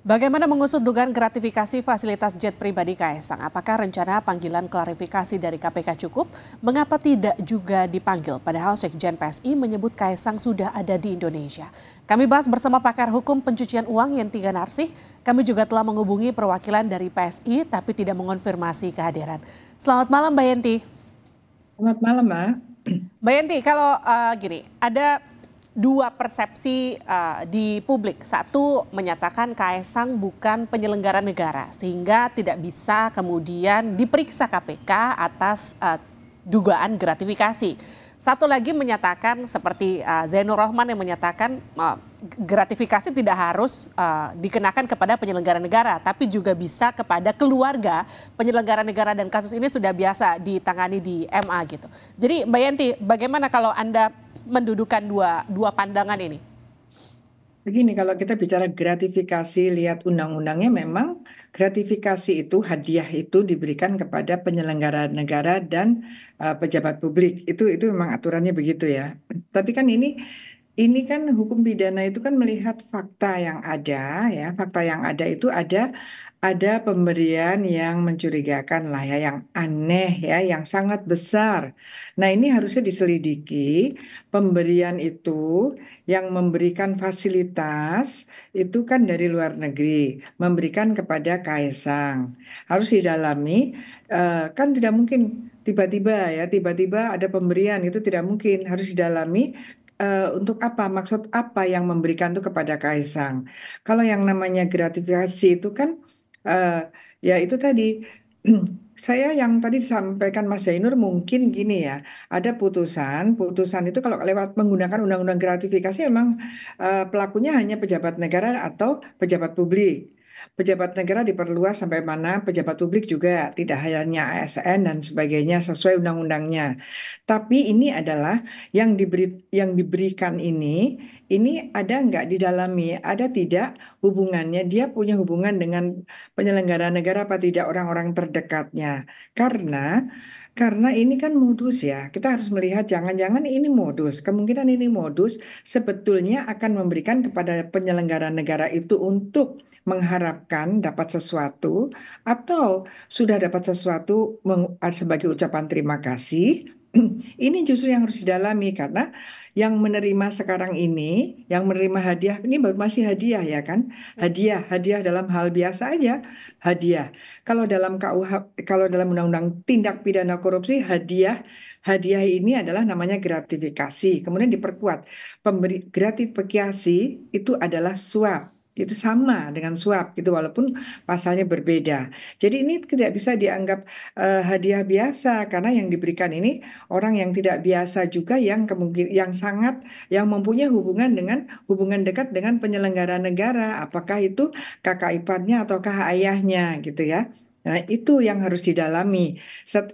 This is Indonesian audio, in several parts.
Bagaimana mengusut dugaan gratifikasi fasilitas jet pribadi Kaisang? Apakah rencana panggilan klarifikasi dari KPK cukup? Mengapa tidak juga dipanggil? Padahal Sekjen PSI menyebut Kaisang sudah ada di Indonesia. Kami bahas bersama pakar hukum pencucian uang yang tiga Narsih. Kami juga telah menghubungi perwakilan dari PSI tapi tidak mengonfirmasi kehadiran. Selamat malam Mbak Yenti. Selamat malam Mbak. Mbak Yenti, kalau uh, gini, ada dua persepsi uh, di publik. Satu menyatakan Kaisang bukan penyelenggara negara sehingga tidak bisa kemudian diperiksa KPK atas uh, dugaan gratifikasi. Satu lagi menyatakan seperti uh, Zainur Rohman yang menyatakan uh, gratifikasi tidak harus uh, dikenakan kepada penyelenggara negara, tapi juga bisa kepada keluarga penyelenggara negara dan kasus ini sudah biasa ditangani di MA gitu. Jadi Mbak Yanti, bagaimana kalau Anda mendudukan dua dua pandangan ini? Begini, kalau kita bicara gratifikasi, lihat undang-undangnya memang gratifikasi itu, hadiah itu diberikan kepada penyelenggara negara dan uh, pejabat publik. Itu itu memang aturannya begitu ya. Tapi kan ini ini kan hukum pidana itu kan melihat fakta yang ada ya fakta yang ada itu ada ada pemberian yang mencurigakan lah ya, yang aneh ya, yang sangat besar. Nah ini harusnya diselidiki pemberian itu yang memberikan fasilitas itu kan dari luar negeri, memberikan kepada kaisang. Harus didalami, eh, kan tidak mungkin tiba-tiba ya, tiba-tiba ada pemberian itu tidak mungkin, harus didalami uh, untuk apa maksud apa yang memberikan itu kepada kaisang. Kalau yang namanya gratifikasi itu kan Eh, ya itu tadi saya yang tadi disampaikan Mas Zainur mungkin gini ya, ada putusan, putusan itu kalau lewat menggunakan undang-undang gratifikasi memang uh, pelakunya hanya pejabat negara atau pejabat publik pejabat negara diperluas sampai mana, pejabat publik juga tidak hanya ASN dan sebagainya sesuai undang-undangnya. Tapi ini adalah yang diberi yang diberikan ini, ini ada nggak didalami, ada tidak hubungannya, dia punya hubungan dengan penyelenggara negara apa tidak orang-orang terdekatnya. Karena karena ini kan modus ya, kita harus melihat jangan-jangan ini modus. Kemungkinan ini modus sebetulnya akan memberikan kepada penyelenggara negara itu untuk mengharapkan dapat sesuatu atau sudah dapat sesuatu ah, sebagai ucapan terima kasih ini justru yang harus didalami karena yang menerima sekarang ini, yang menerima hadiah ini baru masih hadiah ya kan? Hadiah, hadiah dalam hal biasa aja, hadiah. Kalau dalam KUH kalau dalam undang-undang tindak pidana korupsi hadiah hadiah ini adalah namanya gratifikasi. Kemudian diperkuat. Pemberi gratifikasi itu adalah suap itu sama dengan suap gitu walaupun pasalnya berbeda. Jadi ini tidak bisa dianggap uh, hadiah biasa karena yang diberikan ini orang yang tidak biasa juga yang kemungkin yang sangat yang mempunyai hubungan dengan hubungan dekat dengan penyelenggara negara, apakah itu kakak iparnya ataukah ayahnya gitu ya. Nah, itu yang harus didalami.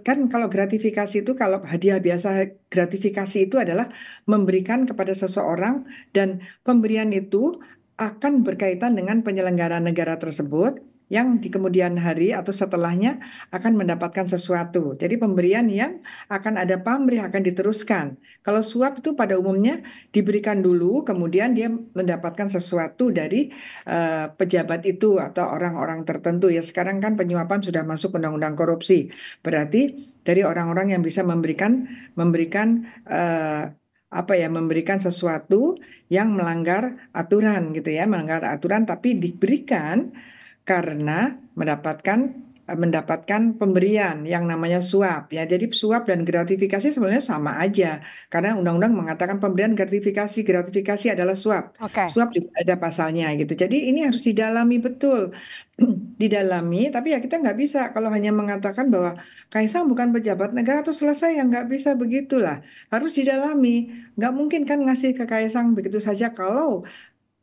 Kan kalau gratifikasi itu kalau hadiah biasa gratifikasi itu adalah memberikan kepada seseorang dan pemberian itu akan berkaitan dengan penyelenggara negara tersebut yang di kemudian hari atau setelahnya akan mendapatkan sesuatu. Jadi pemberian yang akan ada pamrih akan diteruskan. Kalau suap itu pada umumnya diberikan dulu, kemudian dia mendapatkan sesuatu dari uh, pejabat itu atau orang-orang tertentu. Ya sekarang kan penyuapan sudah masuk undang-undang korupsi. Berarti dari orang-orang yang bisa memberikan memberikan uh, apa ya memberikan sesuatu yang melanggar aturan gitu ya melanggar aturan tapi diberikan karena mendapatkan Eh, mendapatkan pemberian yang namanya suap ya. Jadi suap dan gratifikasi sebenarnya sama aja karena undang-undang mengatakan pemberian gratifikasi gratifikasi adalah suap. Okay. Suap juga ada pasalnya gitu. Jadi ini harus didalami betul. didalami tapi ya kita nggak bisa kalau hanya mengatakan bahwa Kaisang bukan pejabat negara atau selesai ya nggak bisa begitulah. Harus didalami. Nggak mungkin kan ngasih ke Kaisang begitu saja kalau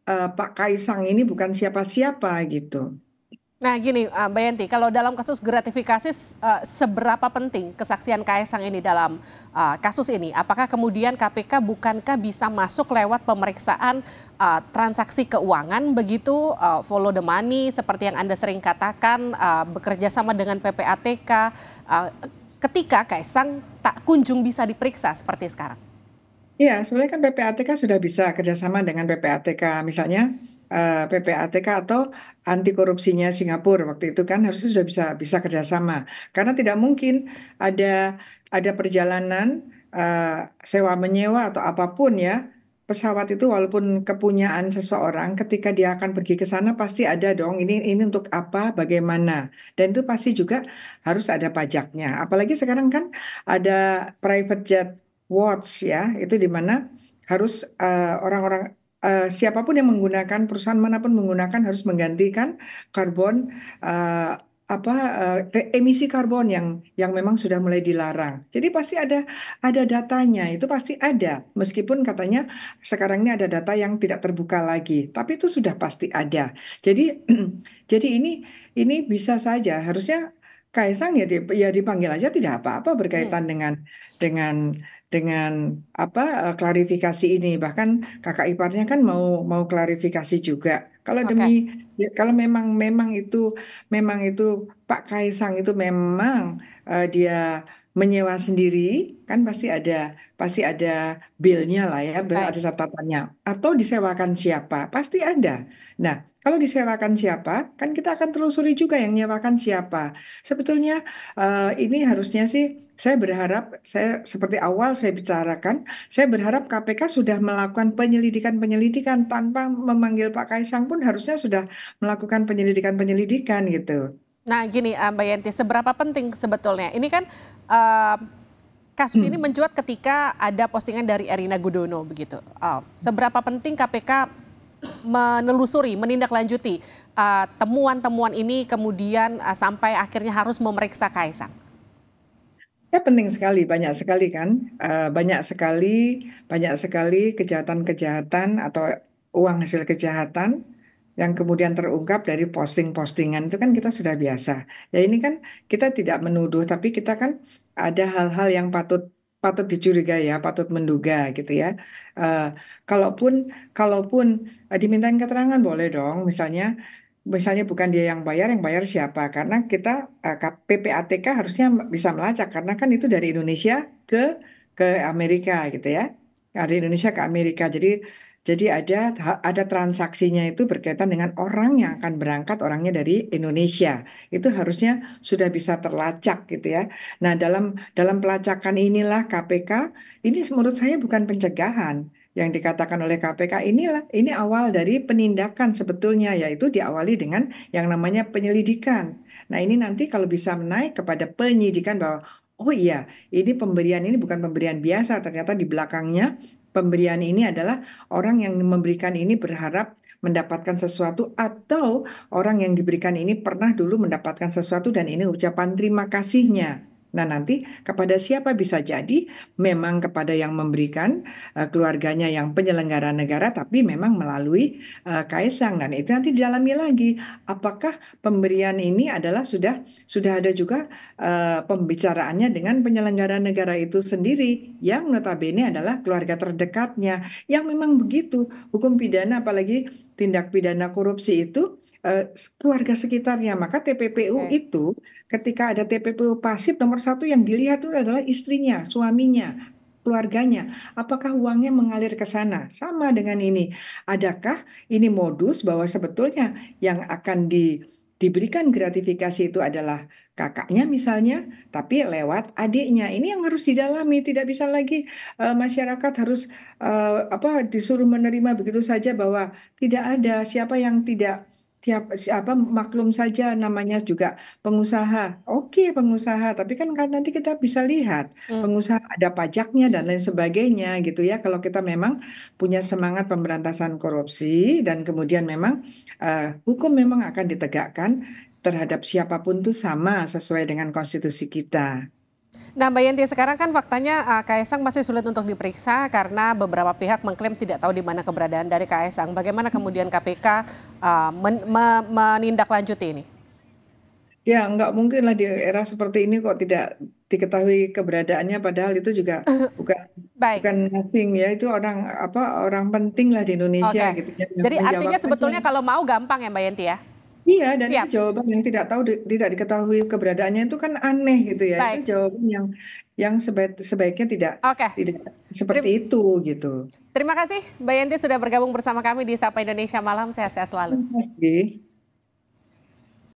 uh, Pak Kaisang ini bukan siapa-siapa gitu. Nah gini eh, Mbak Yanti, kalau dalam kasus gratifikasi eh, seberapa penting kesaksian Kaisang ini dalam eh, kasus ini? Apakah kemudian KPK bukankah bisa masuk lewat pemeriksaan transaksi keuangan begitu, follow the money seperti yang Anda sering katakan, bekerja sama dengan PPATK ketika Kaisang tak kunjung bisa diperiksa seperti sekarang? Iya, sebenarnya kan PPATK sudah bisa kerjasama dengan PPATK misalnya Eh, PPATK atau anti korupsinya Singapura waktu itu kan harusnya sudah bisa bisa kerjasama karena tidak mungkin ada ada perjalanan uh, sewa menyewa atau apapun ya pesawat itu walaupun kepunyaan seseorang ketika dia akan pergi ke sana pasti ada dong ini ini untuk apa bagaimana dan itu pasti juga harus ada pajaknya apalagi sekarang kan ada private jet watch ya itu di mana harus eh, orang-orang uh, orang -orang, uh, siapapun yang menggunakan perusahaan manapun menggunakan harus menggantikan karbon uh, apa uh, emisi karbon yang yang memang sudah mulai dilarang. Jadi pasti ada ada datanya, itu pasti ada. Meskipun katanya sekarang ini ada data yang tidak terbuka lagi, tapi itu sudah pasti ada. Jadi jadi ini ini bisa saja harusnya Kaisang ya ya dipanggil aja tidak apa-apa berkaitan hmm. dengan dengan dengan apa eh, klarifikasi ini bahkan kakak iparnya kan mau mau klarifikasi juga kalau okay. demi ya, kalau memang memang itu memang itu Pak Kaisang itu memang uh, dia menyewa sendiri kan pasti ada pasti ada billnya lah ya, bill ada catatannya. Atau disewakan siapa pasti ada. Nah kalau disewakan siapa kan kita akan telusuri juga yang nyewakan siapa. Sebetulnya uh, ini harusnya sih saya berharap saya seperti awal saya bicarakan saya berharap KPK sudah melakukan penyelidikan penyelidikan tanpa memanggil Pak Kaisang pun harusnya sudah melakukan penyelidikan penyelidikan gitu. Nah gini eh, Mbak Yanti, seberapa penting sebetulnya? Ini kan uh, kasus hmm. ini mencuat ketika ada postingan dari Erina Gudono begitu. Uh, seberapa penting KPK menelusuri, menindaklanjuti temuan-temuan uh, ini kemudian uh, sampai akhirnya harus memeriksa Kaisang? Ya penting sekali, banyak sekali kan, uh, banyak sekali, banyak sekali kejahatan-kejahatan atau uang hasil kejahatan yang kemudian terungkap dari posting-postingan itu kan kita sudah biasa. Ya ini kan kita tidak menuduh tapi kita kan ada hal-hal yang patut patut dicurigai ya, patut menduga gitu ya. Uh, kalaupun kalaupun uh, dimintain keterangan boleh dong, misalnya misalnya bukan dia yang bayar, yang bayar siapa? Karena kita uh, eh, PPATK harusnya bisa melacak karena kan itu dari Indonesia ke ke Amerika gitu ya. Dari Indonesia ke Amerika. Jadi jadi ada ada transaksinya itu berkaitan dengan orang yang akan berangkat orangnya dari Indonesia. Itu harusnya sudah bisa terlacak gitu ya. Nah, dalam dalam pelacakan inilah KPK ini menurut saya bukan pencegahan yang dikatakan oleh KPK inilah ini awal dari penindakan sebetulnya yaitu diawali dengan yang namanya penyelidikan. Nah, ini nanti kalau bisa menaik kepada penyidikan bahwa oh iya, ini pemberian ini bukan pemberian biasa, ternyata di belakangnya pemberian ini adalah orang yang memberikan ini berharap mendapatkan sesuatu atau orang yang diberikan ini pernah dulu mendapatkan sesuatu dan ini ucapan terima kasihnya. Nah, nanti kepada siapa bisa jadi memang kepada yang memberikan uh, keluarganya yang penyelenggara negara tapi memang melalui uh, kaisang dan nah, itu nanti didalami lagi apakah pemberian ini adalah sudah sudah ada juga uh, pembicaraannya dengan penyelenggara negara itu sendiri yang notabene adalah keluarga terdekatnya yang memang begitu hukum pidana apalagi tindak pidana korupsi itu eh, keluarga sekitarnya. Maka TPPU okay. itu ketika ada TPPU pasif nomor satu yang dilihat itu adalah istrinya, suaminya, keluarganya, apakah uangnya mengalir ke sana? Sama dengan ini. Adakah ini modus bahwa sebetulnya yang akan di diberikan gratifikasi itu adalah kakaknya misalnya, tapi lewat adiknya. Ini yang harus didalami, tidak bisa lagi e, masyarakat harus e, apa disuruh menerima begitu saja bahwa tidak ada siapa yang tidak tiap siapa maklum saja namanya juga pengusaha. Oke, pengusaha, tapi kan kan nanti kita bisa lihat hmm. pengusaha ada pajaknya dan lain sebagainya gitu ya. Kalau kita memang punya semangat pemberantasan korupsi dan kemudian memang uh, hukum memang akan ditegakkan terhadap siapapun itu sama sesuai dengan konstitusi kita. Nah Mbak Yanti, sekarang kan faktanya uh, Kaisang masih sulit untuk diperiksa karena beberapa pihak mengklaim tidak tahu di mana keberadaan dari Kaisang. Bagaimana kemudian KPK uh, eh, men me menindaklanjuti ini? Ya, nggak mungkin lah di era seperti ini kok tidak diketahui keberadaannya padahal itu juga bukan Baik. bukan nothing ya itu orang apa orang penting lah di Indonesia okay. gitu ya Jadi artinya sebetulnya aja. kalau mau gampang ya Mbak Yanti ya. Iya, dan Siap. itu jawaban yang tidak tahu tidak diketahui keberadaannya itu kan aneh gitu ya. Baik. Itu jawaban yang yang sebaik, sebaiknya tidak okay. tidak seperti Terima, itu gitu. Terima kasih Mbak Yanti sudah bergabung bersama kami di Sapa Indonesia Malam. Sehat-sehat selalu. Terima kasih.